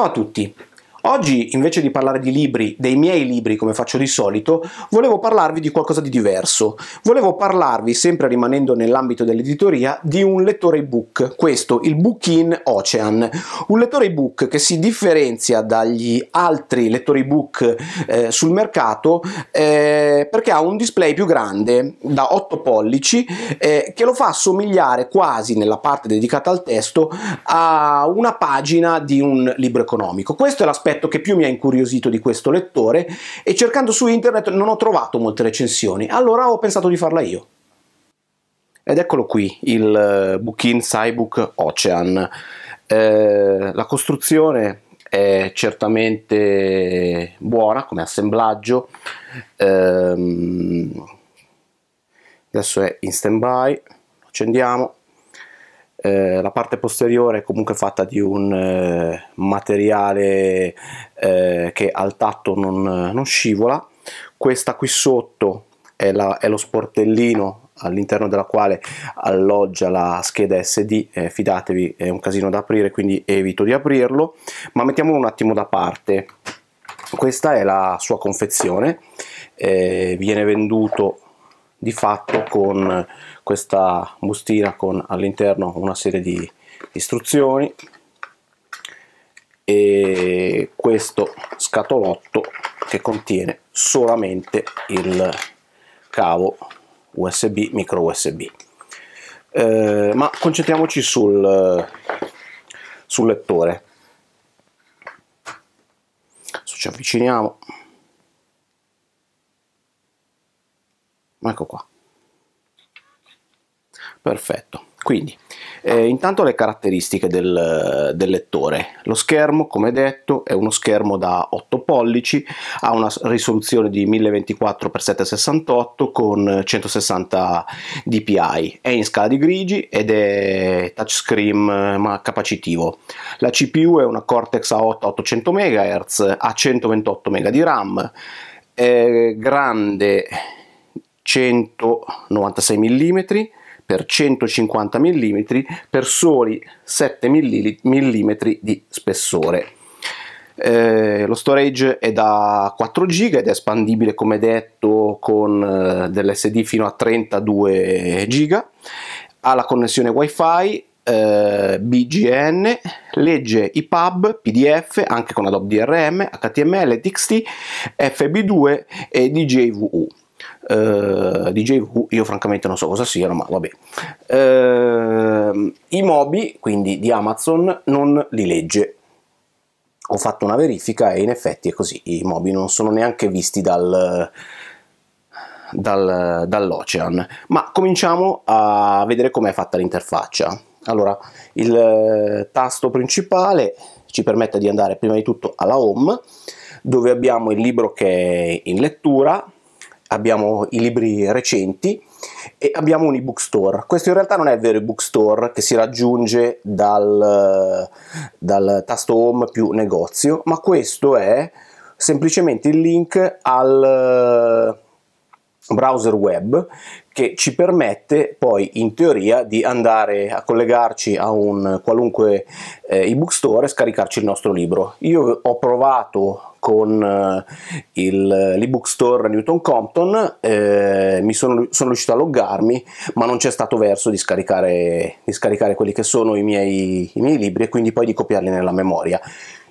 Ciao a tutti! Oggi, invece di parlare di libri, dei miei libri come faccio di solito, volevo parlarvi di qualcosa di diverso. Volevo parlarvi, sempre rimanendo nell'ambito dell'editoria, di un lettore ebook, questo il Book in Ocean. Un lettore ebook che si differenzia dagli altri lettori ebook eh, sul mercato eh, perché ha un display più grande, da 8 pollici, eh, che lo fa assomigliare quasi nella parte dedicata al testo a una pagina di un libro economico. Questo è l'aspetto aspetto che più mi ha incuriosito di questo lettore e cercando su internet non ho trovato molte recensioni, allora ho pensato di farla io. Ed eccolo qui, il eh, Bookin Cybook Ocean. Eh, la costruzione è certamente buona come assemblaggio, eh, adesso è in stand by, accendiamo, eh, la parte posteriore è comunque fatta di un eh, materiale eh, che al tatto non, non, scivola questa qui sotto è, la, è lo sportellino all'interno della quale alloggia la scheda SD, eh, fidatevi è un casino da aprire quindi evito di aprirlo, ma mettiamolo un attimo da parte. Questa è la sua confezione, eh, viene venduto di fatto con questa bustina con all'interno una serie di istruzioni e questo scatolotto che contiene solamente il cavo USB micro USB. Eh, ma concentriamoci sul, sul lettore. Adesso ci avviciniamo. Ecco qua. Perfetto. Quindi, eh, intanto le caratteristiche del, del, lettore. Lo schermo, come detto, è uno schermo da 8 pollici, ha una risoluzione di 1024x768 con 160 dpi, è in scala di grigi ed è touchscreen ma capacitivo. La CPU è una Cortex A8 800 MHz, ha 128 MB di RAM, è grande 196 mm per 150 mm per soli 7 mm di spessore. Eh, lo storage è da 4 GB ed è espandibile come detto con eh, dell'SD fino a 32 GB. Ha la connessione WiFi eh, BGN, legge EPUB, PDF anche con Adobe DRM, HTML, TXT, FB2 e DJVU eh, DJV, io francamente non so cosa siano, ma vabbè. Eh, I mobi, quindi di Amazon, non li legge. Ho fatto una verifica e in effetti è così, i mobi non sono neanche visti dal, dal, dall'Ocean. Ma cominciamo a vedere com'è fatta l'interfaccia. Allora, il eh, tasto principale ci permette di andare prima di tutto alla home, dove abbiamo il libro che è in lettura, abbiamo i libri recenti e abbiamo un ebook store. Questo in realtà non è il vero ebook store che si raggiunge dal, dal tasto home più negozio, ma questo è semplicemente il link al browser web che ci permette poi in teoria di andare a collegarci a un qualunque eh, ebook store e scaricarci il nostro libro. Io ho provato con eh, l'ebook store Newton Compton, eh, mi sono, sono, riuscito a loggarmi, ma non c'è stato verso di scaricare, di scaricare quelli che sono i miei, i miei libri e quindi poi di copiarli nella memoria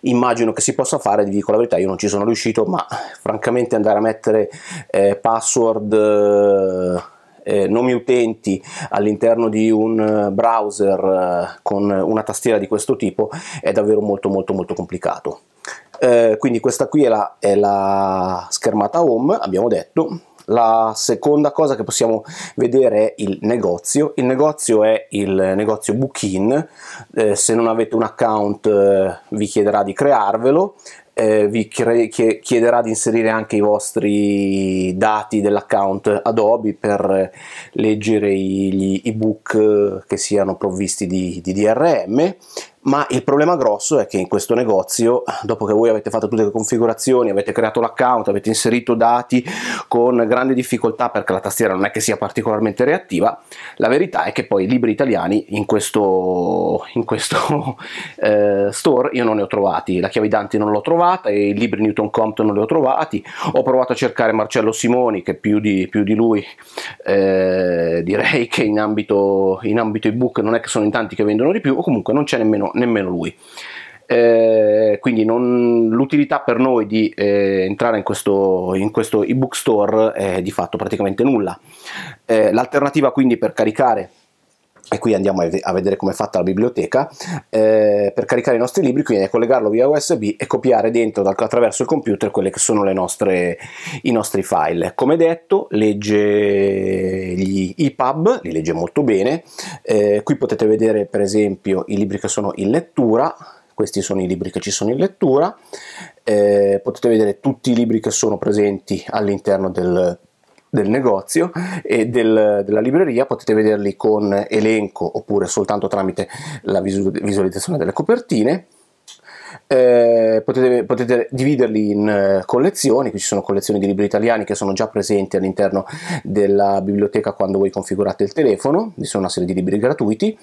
immagino che si possa fare, vi dico la verità, io non ci sono riuscito, ma francamente andare a mettere eh, password eh, eh, nomi utenti all'interno di un eh, browser eh, con una tastiera di questo tipo è davvero molto molto molto complicato. Eh, quindi questa qui è la, è la schermata home, abbiamo detto, la seconda cosa che possiamo vedere è il negozio. Il negozio è il negozio Bookin, eh, se non avete un account eh, vi chiederà di crearvelo, eh, vi chiederà di inserire anche i vostri dati dell'account Adobe per leggere gli ebook che siano provvisti di, di DRM ma il problema grosso è che in questo negozio, dopo che voi avete fatto tutte le configurazioni, avete creato l'account, avete inserito dati con grande difficoltà perché la tastiera non è che sia particolarmente reattiva, la verità è che poi i libri italiani in questo, in questo eh, store io non ne ho trovati, la chiave d'anti non l'ho trovata, i libri Newton Compton non li ho trovati, ho provato a cercare Marcello Simoni che più di, più di lui eh, direi che in ambito, in ambito ebook non è che sono in tanti che vendono di più o comunque non c'è nemmeno nemmeno lui. Eh, quindi non, l'utilità per noi di eh, entrare in questo, in questo ebook store è di fatto praticamente nulla. Eh, l'alternativa quindi per caricare e qui andiamo a vedere come è fatta la biblioteca, eh, per caricare i nostri libri quindi è collegarlo via USB e copiare dentro attraverso il computer quelli che sono nostre, i nostri file. Come detto legge gli EPUB, li legge molto bene, eh, qui potete vedere per esempio i libri che sono in lettura, questi sono i libri che ci sono in lettura, eh, potete vedere tutti i libri che sono presenti all'interno del, del negozio e del, della libreria potete vederli con elenco oppure soltanto tramite la visualizzazione delle copertine eh, potete, potete, dividerli in eh, collezioni, qui ci sono collezioni di libri italiani che sono già presenti all'interno della biblioteca quando voi configurate il telefono, ci sono una serie di libri gratuiti.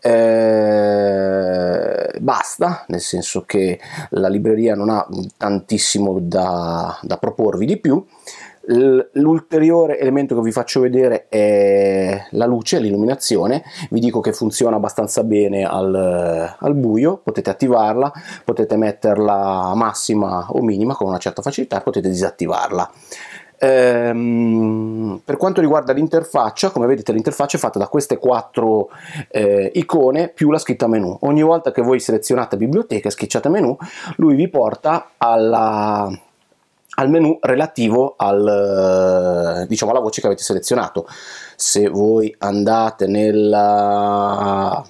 Eh, basta, nel senso che la libreria non ha tantissimo da, da proporvi di più. L'ulteriore elemento che vi faccio vedere è la luce, l'illuminazione, vi dico che funziona abbastanza bene al, al, buio, potete attivarla, potete metterla massima o minima con una certa facilità, potete disattivarla. Ehm, per quanto riguarda l'interfaccia, come vedete l'interfaccia è fatta da queste quattro eh, icone più la scritta menu. Ogni volta che voi selezionate biblioteca e schiacciate menu, lui vi porta alla al menu relativo al, eh, diciamo, alla voce che avete selezionato. Se voi andate nella,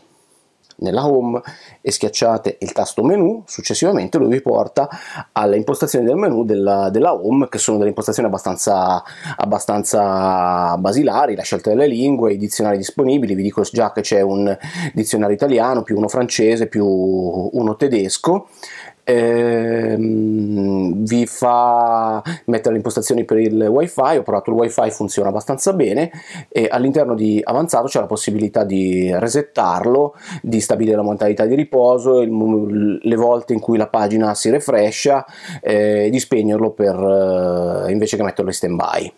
nella home e schiacciate il tasto menu, successivamente lui vi porta alle impostazioni del menu della, della home, che sono delle impostazioni abbastanza, abbastanza, basilari, la scelta delle lingue, i dizionari disponibili, vi dico già che c'è un dizionario italiano, più uno francese, più uno tedesco, Ehm, vi fa mettere le impostazioni per il wifi ho provato il wifi funziona abbastanza bene e all'interno di avanzato c'è la possibilità di resettarlo di stabilire la modalità di riposo il, le volte in cui la pagina si refrescia eh, di spegnerlo per, eh, invece che metterlo in stand by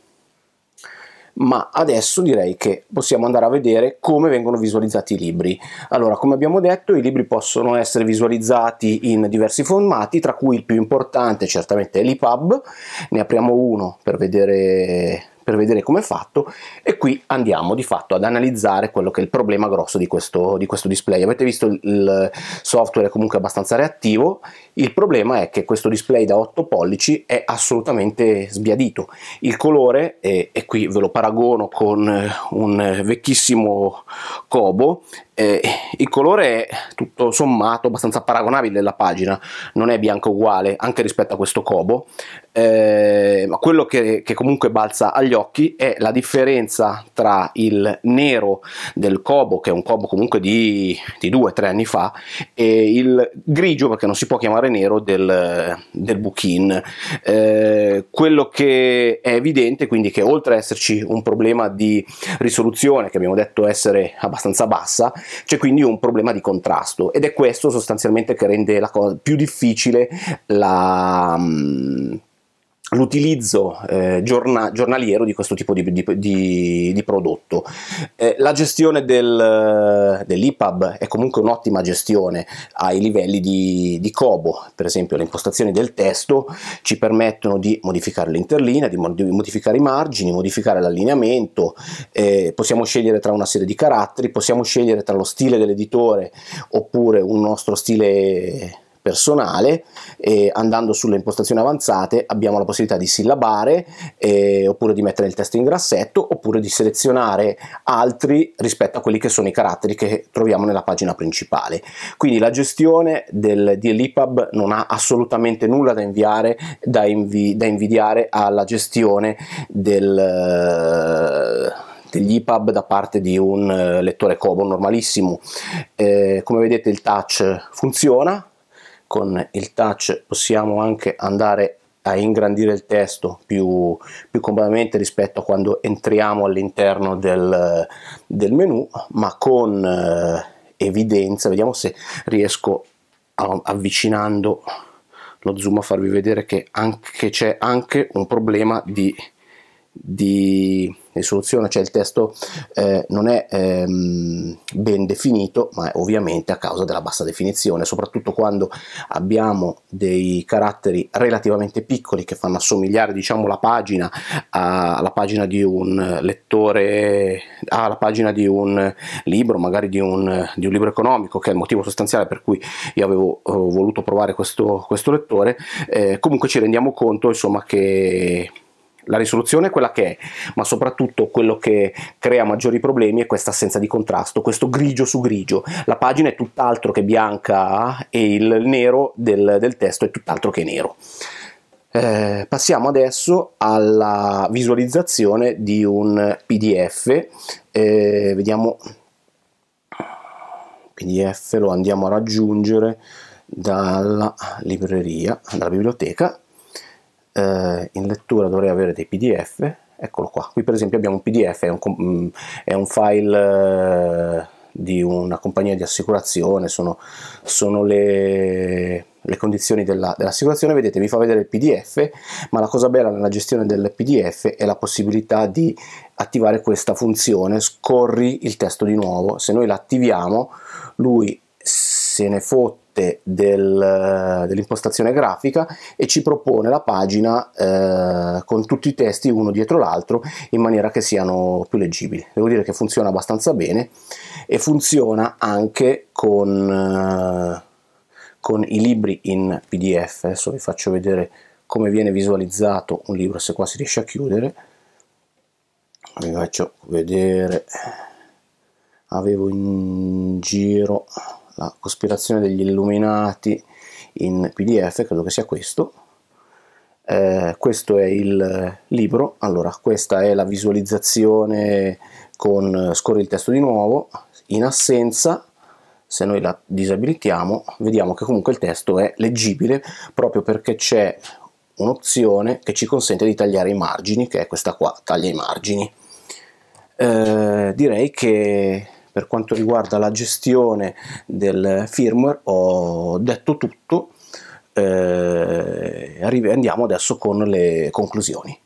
ma adesso direi che possiamo andare a vedere come vengono visualizzati i libri. Allora, come abbiamo detto, i libri possono essere visualizzati in diversi formati, tra cui il più importante certamente è l'EPUB, ne apriamo uno per vedere per vedere come è fatto e qui andiamo di fatto ad analizzare quello che è il problema grosso di questo, di questo display. Avete visto il software è comunque abbastanza reattivo, il problema è che questo display da 8 pollici è assolutamente sbiadito. Il colore, e qui ve lo paragono con eh, un eh, vecchissimo Kobo, eh, il colore è tutto sommato abbastanza paragonabile alla pagina, non è bianco uguale anche rispetto a questo Kobo, eh, ma quello che, che, comunque balza agli occhi è la differenza tra il nero del Kobo, che è un Kobo comunque di, di o tre anni fa, e il grigio, perché non si può chiamare nero, del, del Buchin. Eh, quello che è evidente quindi che oltre ad esserci un problema di risoluzione che abbiamo detto essere abbastanza bassa, c'è quindi un problema di contrasto ed è questo sostanzialmente che rende la cosa più difficile la... Um, l'utilizzo eh, giorna- giornaliero di questo tipo di, di, di, di prodotto. Eh, la gestione del, dell'IPAB è comunque un'ottima gestione ai livelli di, Cobo, per esempio le impostazioni del testo ci permettono di modificare l'interlinea, di, modificare i margini, modificare l'allineamento, eh, possiamo scegliere tra una serie di caratteri, possiamo scegliere tra lo stile dell'editore oppure un nostro stile personale e andando sulle impostazioni avanzate abbiamo la possibilità di sillabare eh, oppure di mettere il testo in grassetto oppure di selezionare altri rispetto a quelli che sono i caratteri che troviamo nella pagina principale. Quindi la gestione del, dell'IPAB non ha assolutamente nulla da inviare, da, invi, da invidiare alla gestione del... degli EPUB da parte di un lettore Cobo normalissimo. Eh, come vedete il touch funziona, con il touch possiamo anche andare a ingrandire il testo più, più comodamente rispetto a quando entriamo all'interno del, del menu ma con eh, evidenza vediamo se riesco a, avvicinando lo zoom a farvi vedere che anche c'è anche un problema di, di risoluzione, cioè il testo eh, non è ehm, ben definito, ma ovviamente a causa della bassa definizione, soprattutto quando abbiamo dei caratteri relativamente piccoli che fanno assomigliare diciamo, la pagina alla pagina di un lettore, alla pagina di un libro, magari di un, di un, libro economico, che è il motivo sostanziale per cui io avevo eh, voluto provare questo, questo lettore, eh, comunque ci rendiamo conto insomma che la risoluzione è quella che è, ma soprattutto quello che crea maggiori problemi è questa assenza di contrasto, questo grigio su grigio. La pagina è tutt'altro che bianca e il nero del, del testo è tutt'altro che nero. Eh, passiamo adesso alla visualizzazione di un PDF. Eh, vediamo PDF lo andiamo a raggiungere dalla libreria, dalla biblioteca eh, in lettura dovrei avere dei pdf eccolo qua qui per esempio abbiamo un pdf è un, mm, è un file eh, di una compagnia di assicurazione sono, sono le, le, condizioni della, dell'assicurazione vedete vi fa vedere il pdf ma la cosa bella nella gestione del pdf è la possibilità di attivare questa funzione scorri il testo di nuovo se noi l'attiviamo lui se ne fotte parte del, dell'impostazione grafica e ci propone la pagina eh, con tutti i testi uno dietro l'altro in maniera che siano più leggibili. Devo dire che funziona abbastanza bene e funziona anche con, eh, con i libri in PDF. Adesso vi faccio vedere come viene visualizzato un libro, se qua si riesce a chiudere. Vi faccio vedere avevo in giro la cospirazione degli illuminati in pdf, credo che sia questo, eh, questo è il libro, allora questa è la visualizzazione con scorri il testo di nuovo, in assenza se noi la disabilitiamo vediamo che comunque il testo è leggibile proprio perché c'è un'opzione che ci consente di tagliare i margini che è questa qua, taglia i margini. Eh, direi che per quanto riguarda la gestione del firmware ho detto tutto, eh, andiamo adesso con le conclusioni.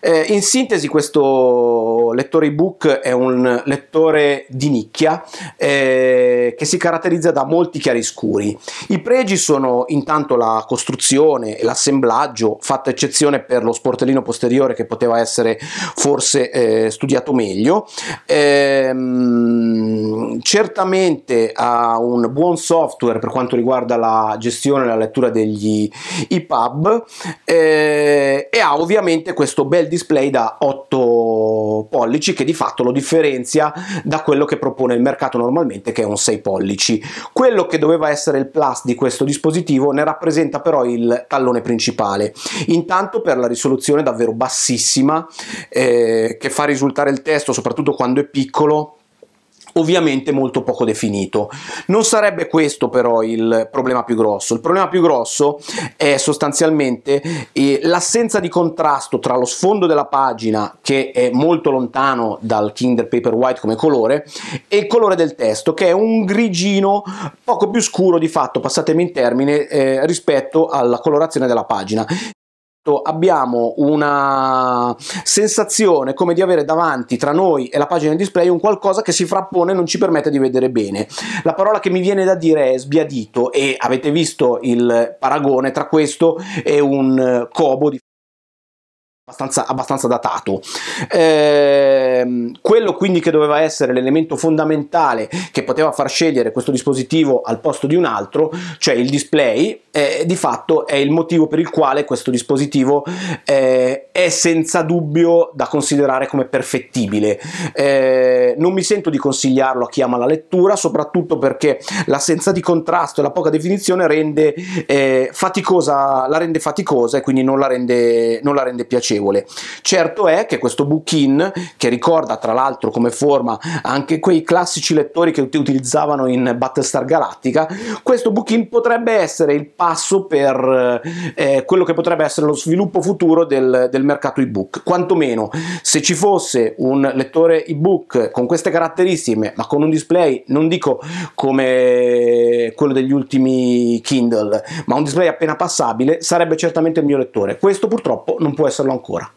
Eh, in sintesi questo lettore ebook è un lettore di nicchia eh, che si caratterizza da molti chiariscuri. I pregi sono intanto la costruzione e l'assemblaggio, fatta eccezione per lo sportellino posteriore che poteva essere forse eh, studiato meglio. Ehm, certamente ha un buon software per quanto riguarda la gestione e la lettura degli EPUB eh, e ha ovviamente questo questo bel display da 8 pollici che di fatto lo differenzia da quello che propone il mercato normalmente che è un 6 pollici. Quello che doveva essere il plus di questo dispositivo ne rappresenta però il tallone principale. Intanto per la risoluzione davvero bassissima eh, che fa risultare il testo soprattutto quando è piccolo ovviamente molto poco definito. Non sarebbe questo però il problema più grosso, il problema più grosso è sostanzialmente eh, l'assenza di contrasto tra lo sfondo della pagina che è molto lontano dal Kinder Paper White come colore e il colore del testo che è un grigino poco più scuro di fatto, passatemi in termine, eh, rispetto alla colorazione della pagina fatto abbiamo una sensazione come di avere davanti tra noi e la pagina di display un qualcosa che si frappone e non ci permette di vedere bene. La parola che mi viene da dire è sbiadito e avete visto il paragone tra questo e un eh, cobo di Abbastanza, abbastanza, datato. Eh, quello quindi che doveva essere l'elemento fondamentale che poteva far scegliere questo dispositivo al posto di un altro, cioè il display, eh, di fatto è il motivo per il quale questo dispositivo eh, è senza dubbio da considerare come perfettibile. Eh, non mi sento di consigliarlo a chi ama la lettura, soprattutto perché l'assenza di contrasto e la poca definizione rende, eh, faticosa, la rende faticosa e quindi non la rende, non la rende piacevole. Certo è che questo book-in, che ricorda tra l'altro come forma anche quei classici lettori che utilizzavano in Battlestar Galactica, questo book-in potrebbe essere il passo passo per eh, eh, quello che potrebbe essere lo sviluppo futuro del, del mercato ebook. Quantomeno se ci fosse un lettore ebook con queste caratteristiche, ma con un display, non dico come quello degli ultimi Kindle, ma un display appena passabile, sarebbe certamente il mio lettore. Questo purtroppo non può esserlo ancora.